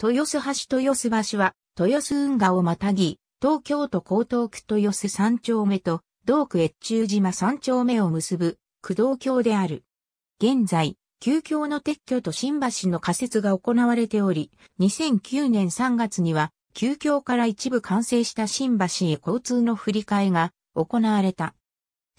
豊洲橋豊洲橋は、豊洲運河をまたぎ、東京都江東区豊洲三丁目と、同区越中島三丁目を結ぶ、駆動橋である。現在、旧橋の撤去と新橋の仮設が行われており、2009年3月には、旧橋から一部完成した新橋へ交通の振り替えが行われた。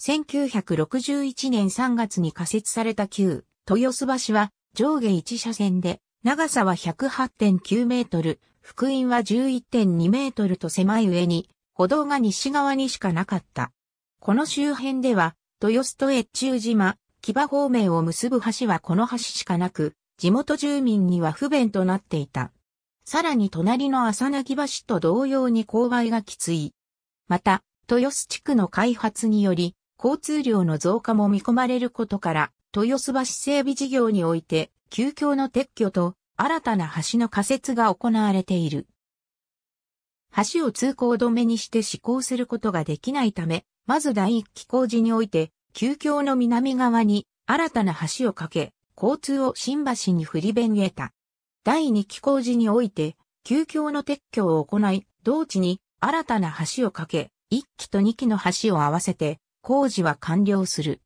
1961年3月に仮設された旧豊洲橋は上下1車線で長さは108.9メートル、福音は11.2メートルと狭い上に、歩道が西側にしかなかった。この周辺では、豊洲と越中島、木場方面を結ぶ橋はこの橋しかなく、地元住民には不便となっていた。さらに隣の浅薙橋と同様に勾配がきつい。また、豊洲地区の開発により、交通量の増加も見込まれることから、豊洲橋整備事業において、急遽の撤去と新たな橋の仮設が行われている。橋を通行止めにして施行することができないため、まず第一期工事において、急遽の南側に新たな橋を架け、交通を新橋に振り弁へた。第二期工事において、急遽の撤去を行い、同地に新たな橋を架け、一期と二期の橋を合わせて、工事は完了する。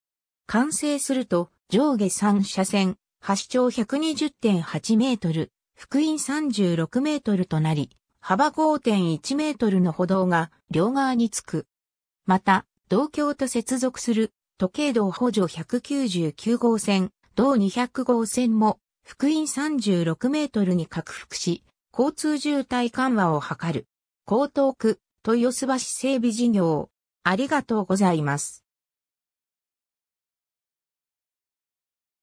完成すると、上下3車線、8長120.8メートル、福音36メートルとなり、幅5.1メートルの歩道が両側につく。また、同郷と接続する時計道補助199号線、同200号線も、福音36メートルに拡幅し、交通渋滞緩和を図る。江東区、豊洲橋整備事業。ありがとうございます。